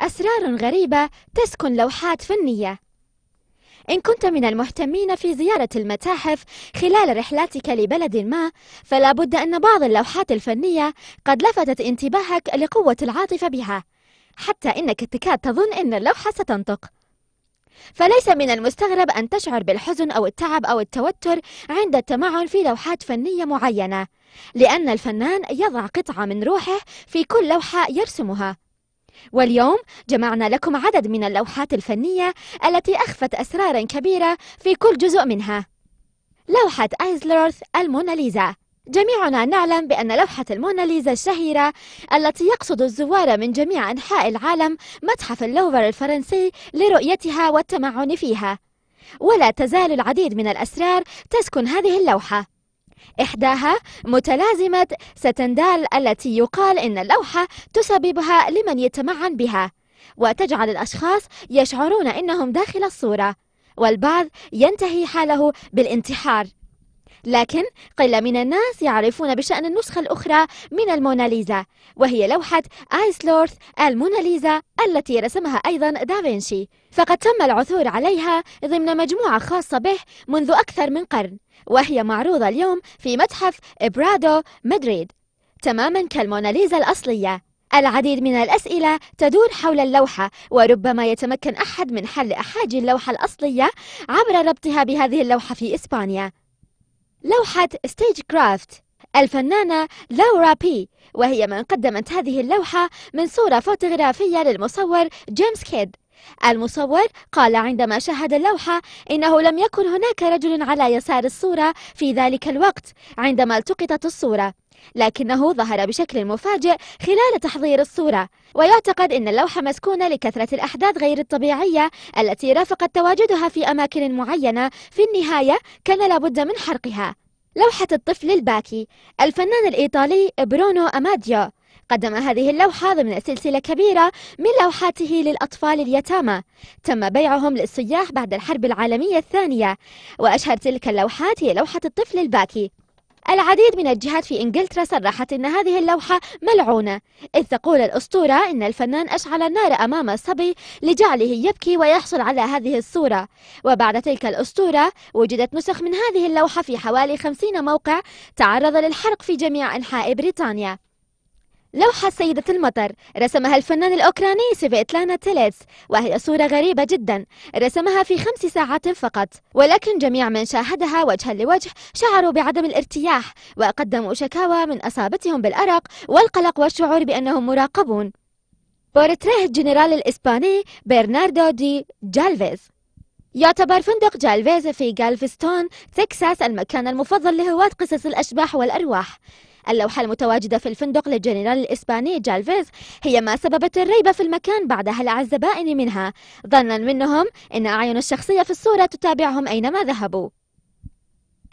أسرار غريبة تسكن لوحات فنية إن كنت من المهتمين في زيارة المتاحف خلال رحلاتك لبلد ما فلا بد أن بعض اللوحات الفنية قد لفتت انتباهك لقوة العاطفة بها حتى إنك تكاد تظن أن اللوحة ستنطق فليس من المستغرب أن تشعر بالحزن أو التعب أو التوتر عند التمعن في لوحات فنية معينة لأن الفنان يضع قطعة من روحه في كل لوحة يرسمها واليوم جمعنا لكم عدد من اللوحات الفنية التي أخفت أسرارا كبيرة في كل جزء منها لوحة آيزلورث الموناليزا جميعنا نعلم بأن لوحة الموناليزا الشهيرة التي يقصد الزوار من جميع أنحاء العالم متحف اللوفر الفرنسي لرؤيتها والتمعن فيها ولا تزال العديد من الأسرار تسكن هذه اللوحة إحداها متلازمة ستندال التي يقال إن اللوحة تسببها لمن يتمعن بها وتجعل الأشخاص يشعرون إنهم داخل الصورة والبعض ينتهي حاله بالانتحار لكن قل من الناس يعرفون بشأن النسخة الأخرى من الموناليزا وهي لوحة آيسلورث الموناليزا التي رسمها أيضا دافنشي فقد تم العثور عليها ضمن مجموعة خاصة به منذ أكثر من قرن وهي معروضة اليوم في متحف إبرادو مدريد تماما كالموناليزا الأصلية العديد من الأسئلة تدور حول اللوحة وربما يتمكن أحد من حل أحاجي اللوحة الأصلية عبر ربطها بهذه اللوحة في إسبانيا لوحة ستيج كرافت الفنانة لورا بي وهي من قدمت هذه اللوحة من صورة فوتوغرافية للمصور جيمس كيد المصور قال عندما شاهد اللوحة إنه لم يكن هناك رجل على يسار الصورة في ذلك الوقت عندما التقطت الصورة لكنه ظهر بشكل مفاجئ خلال تحضير الصورة ويعتقد أن اللوحة مسكونة لكثرة الأحداث غير الطبيعية التي رافقت تواجدها في أماكن معينة في النهاية كان لابد من حرقها لوحة الطفل الباكي الفنان الإيطالي برونو أماديو قدم هذه اللوحة ضمن سلسلة كبيرة من لوحاته للأطفال اليتامى تم بيعهم للسياح بعد الحرب العالمية الثانية وأشهر تلك اللوحات هي لوحة الطفل الباكي العديد من الجهات في إنجلترا صرحت أن هذه اللوحة ملعونة إذ تقول الأسطورة أن الفنان أشعل النار أمام الصبي لجعله يبكي ويحصل على هذه الصورة وبعد تلك الأسطورة وجدت نسخ من هذه اللوحة في حوالي 50 موقع تعرض للحرق في جميع أنحاء بريطانيا لوحة سيدة المطر رسمها الفنان الأوكراني سيفيتلانا تيليتس وهي صورة غريبة جدا رسمها في خمس ساعات فقط ولكن جميع من شاهدها وجها لوجه شعروا بعدم الارتياح وقدموا شكاوى من أصابتهم بالأرق والقلق والشعور بأنهم مراقبون بورتريه الجنرال الإسباني برناردو دي جالفيز يعتبر فندق جالفيز في جالفستون تكساس المكان المفضل لهواة قصص الأشباح والأرواح اللوحة المتواجدة في الفندق للجنرال الإسباني جالفيز هي ما سببت الريبة في المكان بعد هلع الزبائن منها ظنا منهم أن أعين الشخصية في الصورة تتابعهم أينما ذهبوا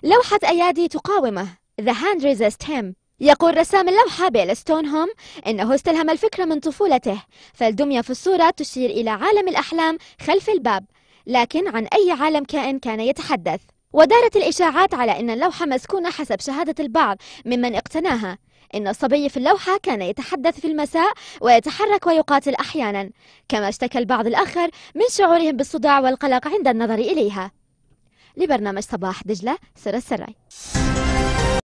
لوحة أيادي تقاومه The Hand Resist Him يقول رسام اللوحة بيل ستونهوم إنه استلهم الفكرة من طفولته فالدمية في الصورة تشير إلى عالم الأحلام خلف الباب لكن عن أي عالم كائن كان يتحدث ودارت الإشاعات على أن اللوحة مسكونة حسب شهادة البعض ممن اقتناها إن الصبي في اللوحة كان يتحدث في المساء ويتحرك ويقاتل أحيانا كما اشتكى البعض الآخر من شعورهم بالصداع والقلق عند النظر إليها لبرنامج صباح دجلة سر السري